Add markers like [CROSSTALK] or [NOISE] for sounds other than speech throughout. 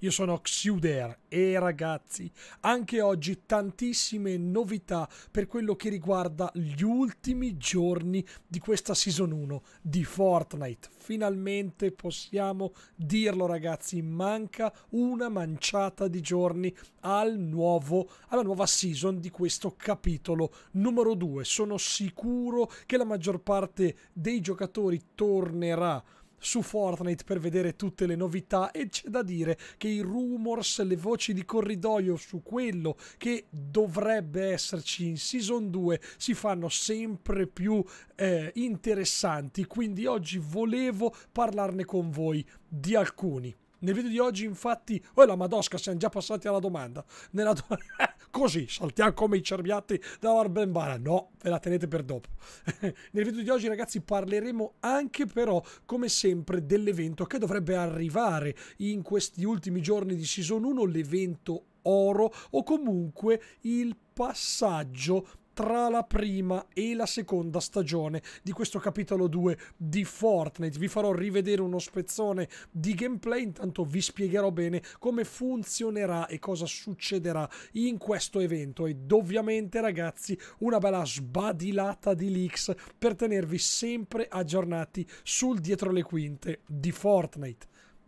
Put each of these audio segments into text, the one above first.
Io sono Xuder e ragazzi, anche oggi tantissime novità per quello che riguarda gli ultimi giorni di questa season 1 di Fortnite. Finalmente possiamo dirlo ragazzi, manca una manciata di giorni al nuovo, alla nuova season di questo capitolo numero 2. Sono sicuro che la maggior parte dei giocatori tornerà su Fortnite per vedere tutte le novità e c'è da dire che i rumors, le voci di corridoio su quello che dovrebbe esserci in Season 2 si fanno sempre più eh, interessanti, quindi oggi volevo parlarne con voi di alcuni. Nel video di oggi infatti, oh la madosca, siamo già passati alla domanda. Nella domanda [LAUGHS] così, saltiamo come i cerbiatti da barbambana. No, ve la tenete per dopo. [LAUGHS] Nel video di oggi ragazzi parleremo anche però, come sempre, dell'evento che dovrebbe arrivare in questi ultimi giorni di Season 1, l'evento oro o comunque il passaggio tra la prima e la seconda stagione di questo capitolo 2 di Fortnite. Vi farò rivedere uno spezzone di gameplay, intanto vi spiegherò bene come funzionerà e cosa succederà in questo evento ed ovviamente ragazzi una bella sbadilata di leaks per tenervi sempre aggiornati sul dietro le quinte di Fortnite.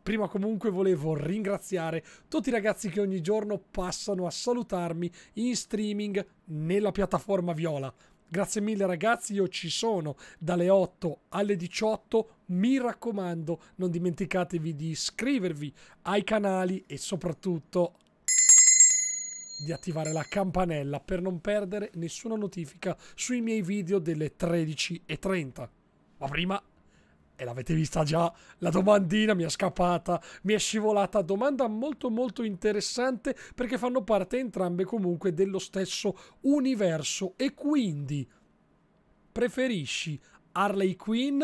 Prima comunque volevo ringraziare tutti i ragazzi che ogni giorno passano a salutarmi in streaming nella piattaforma Viola. Grazie mille ragazzi, io ci sono dalle 8 alle 18. Mi raccomando, non dimenticatevi di iscrivervi ai canali e soprattutto di attivare la campanella per non perdere nessuna notifica sui miei video delle 13.30. Ma prima e l'avete vista già, la domandina mi è scappata, mi è scivolata, domanda molto molto interessante perché fanno parte entrambe comunque dello stesso universo e quindi preferisci Harley Quinn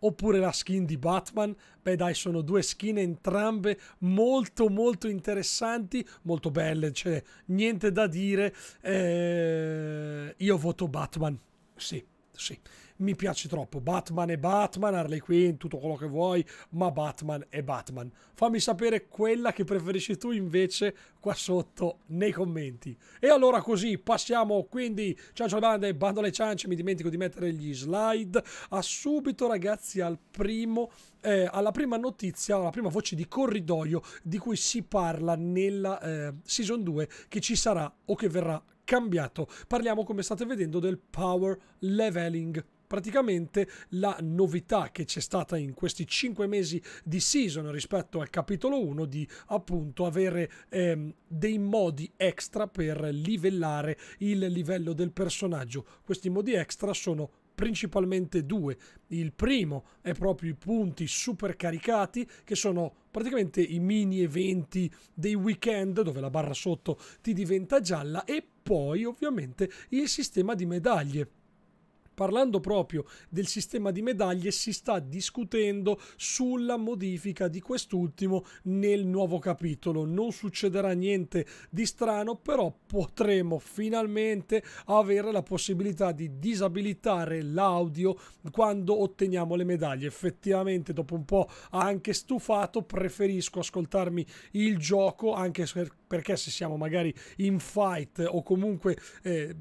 oppure la skin di Batman? Beh dai, sono due skin entrambe molto molto interessanti, molto belle, cioè niente da dire. Eh, io voto Batman, sì, sì mi piace troppo. Batman è Batman, Harley Quinn, tutto quello che vuoi, ma Batman è Batman. Fammi sapere quella che preferisci tu invece qua sotto nei commenti. E allora così passiamo quindi, ciao ciao bande, bando alle ciance, mi dimentico di mettere gli slide, a subito ragazzi al primo eh, alla prima notizia, alla prima voce di corridoio di cui si parla nella eh, season 2 che ci sarà o che verrà cambiato. Parliamo, come state vedendo, del power leveling praticamente la novità che c'è stata in questi 5 mesi di season rispetto al capitolo 1 di appunto avere ehm, dei modi extra per livellare il livello del personaggio. Questi modi extra sono principalmente due. Il primo è proprio i punti super caricati, che sono praticamente i mini eventi dei weekend, dove la barra sotto ti diventa gialla, e poi ovviamente il sistema di medaglie parlando proprio del sistema di medaglie, si sta discutendo sulla modifica di quest'ultimo nel nuovo capitolo. Non succederà niente di strano, però potremo finalmente avere la possibilità di disabilitare l'audio quando otteniamo le medaglie. Effettivamente, dopo un po' anche stufato, preferisco ascoltarmi il gioco anche se perché se siamo magari in fight o comunque eh,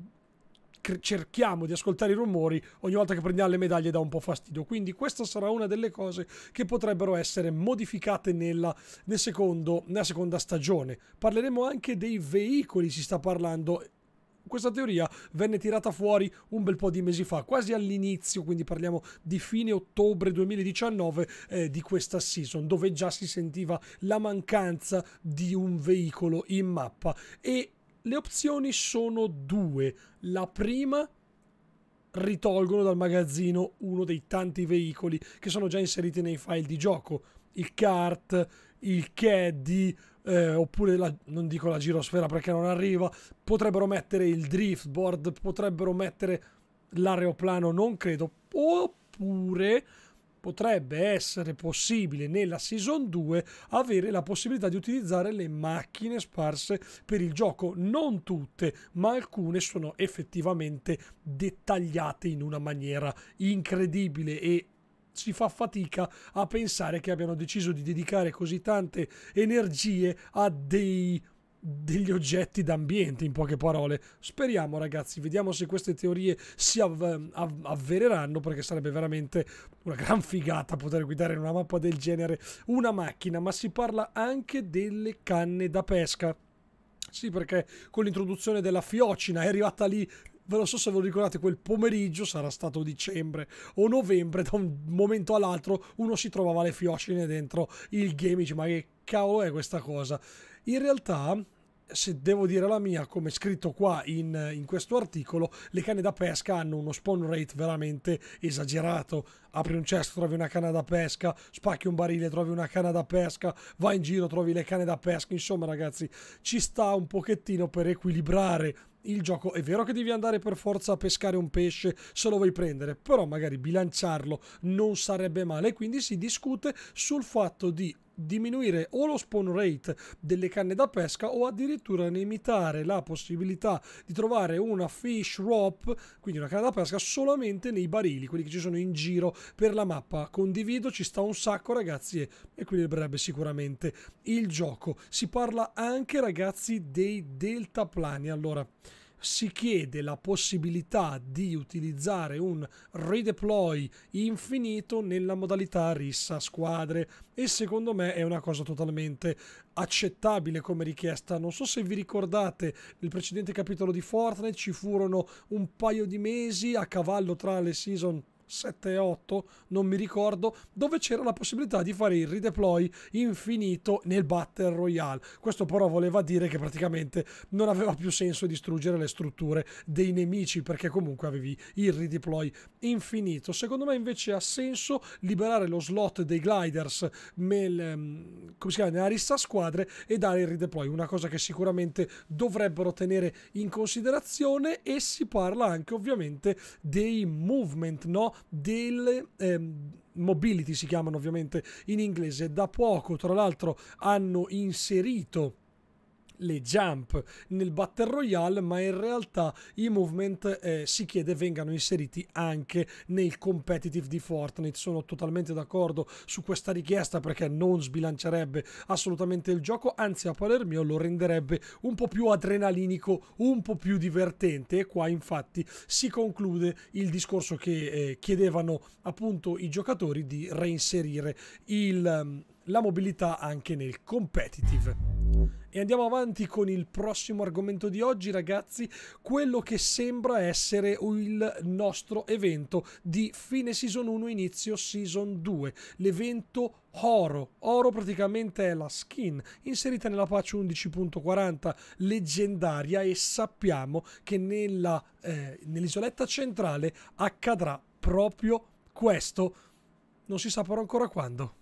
cerchiamo di ascoltare i rumori ogni volta che prendiamo le medaglie dà un po' fastidio. Quindi questa sarà una delle cose che potrebbero essere modificate nella, nel secondo, nella seconda stagione. Parleremo anche dei veicoli, si sta parlando questa teoria venne tirata fuori un bel po' di mesi fa, quasi all'inizio, quindi parliamo di fine ottobre 2019 eh, di questa season, dove già si sentiva la mancanza di un veicolo in mappa e le opzioni sono due. La prima ritolgono dal magazzino uno dei tanti veicoli che sono già inseriti nei file di gioco. Il kart, il caddy, eh, oppure la, non dico la girosfera perché non arriva, potrebbero mettere il driftboard, potrebbero mettere l'aeroplano, non credo, oppure potrebbe essere possibile nella Season 2 avere la possibilità di utilizzare le macchine sparse per il gioco. Non tutte, ma alcune sono effettivamente dettagliate in una maniera incredibile e si fa fatica a pensare che abbiano deciso di dedicare così tante energie a dei degli oggetti d'ambiente, in poche parole. Speriamo, ragazzi, vediamo se queste teorie si av av avvereranno, perché sarebbe veramente una gran figata poter guidare in una mappa del genere una macchina, ma si parla anche delle canne da pesca. Sì, perché con l'introduzione della fiocina è arrivata lì ve lo so se ve lo ricordate, quel pomeriggio, sarà stato dicembre o novembre, da un momento all'altro uno si trovava le fiocine dentro il game dice ma che cavolo è questa cosa? In realtà se devo dire la mia, come scritto qua in, in, questo articolo, le canne da pesca hanno uno spawn rate veramente esagerato. Apri un cesto, trovi una canna da pesca, spacchi un barile, trovi una canna da pesca, vai in giro, trovi le canne da pesca. Insomma, ragazzi, ci sta un pochettino per equilibrare il gioco. È vero che devi andare per forza a pescare un pesce se lo vuoi prendere, però magari bilanciarlo non sarebbe male. Quindi si discute sul fatto di diminuire o lo spawn rate delle canne da pesca o addirittura limitare la possibilità di trovare una fish rope, quindi una canna da pesca, solamente nei barili, quelli che ci sono in giro per la mappa. Condivido, ci sta un sacco ragazzi e equilibrerebbe sicuramente il gioco. Si parla anche ragazzi dei deltaplani, allora si chiede la possibilità di utilizzare un redeploy infinito nella modalità rissa squadre e secondo me è una cosa totalmente accettabile come richiesta. Non so se vi ricordate nel precedente capitolo di Fortnite ci furono un paio di mesi a cavallo tra le season 7 8, non mi ricordo, dove c'era la possibilità di fare il redeploy infinito nel Battle Royale. Questo però voleva dire che praticamente non aveva più senso distruggere le strutture dei nemici perché comunque avevi il redeploy infinito. Secondo me invece ha senso liberare lo slot dei gliders nel, mm, come si chiama, nella rissa squadre e dare il redeploy, una cosa che sicuramente dovrebbero tenere in considerazione e si parla anche ovviamente dei movement, no? delle ehm, mobility, si chiamano ovviamente in inglese. Da poco, tra l'altro, hanno inserito le jump nel Battle Royale, ma in realtà i movement eh, si chiede vengano inseriti anche nel competitive di Fortnite. Sono totalmente d'accordo su questa richiesta perché non sbilancierebbe assolutamente il gioco, anzi a parer mio lo renderebbe un po' più adrenalinico, un po' più divertente e qua infatti si conclude il discorso che eh, chiedevano appunto i giocatori di reinserire il, mm, la mobilità anche nel competitive. E andiamo avanti con il prossimo argomento di oggi, ragazzi, quello che sembra essere il nostro evento di fine season 1, inizio season 2, l'evento Oro. Oro praticamente è la skin inserita nella patch 11.40 leggendaria e sappiamo che nella, eh, nell'isoletta centrale accadrà proprio questo. Non si sa però ancora quando.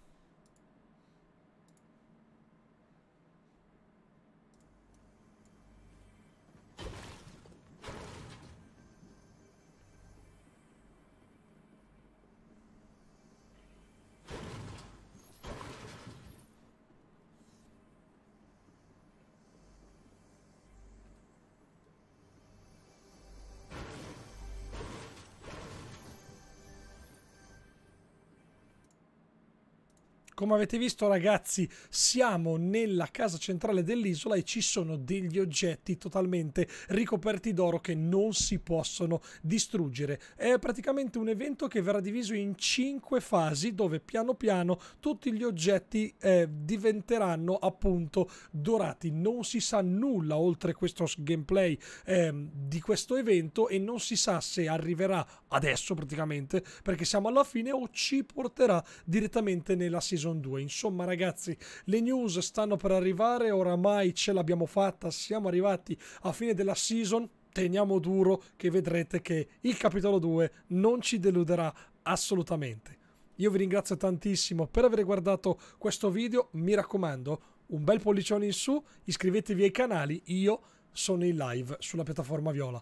Come avete visto ragazzi siamo nella casa centrale dell'isola e ci sono degli oggetti totalmente ricoperti d'oro che non si possono distruggere. È praticamente un evento che verrà diviso in 5 fasi dove piano piano tutti gli oggetti eh, diventeranno appunto dorati. Non si sa nulla oltre questo gameplay eh, di questo evento e non si sa se arriverà adesso praticamente perché siamo alla fine o ci porterà direttamente nella season Horizon 2. Insomma, ragazzi, le news stanno per arrivare, oramai ce l'abbiamo fatta, siamo arrivati a fine della season. Teniamo duro che vedrete che il capitolo 2 non ci deluderà assolutamente. Io vi ringrazio tantissimo per aver guardato questo video, mi raccomando, un bel pollicione in su, iscrivetevi ai canali, io sono in live sulla piattaforma Viola.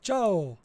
Ciao!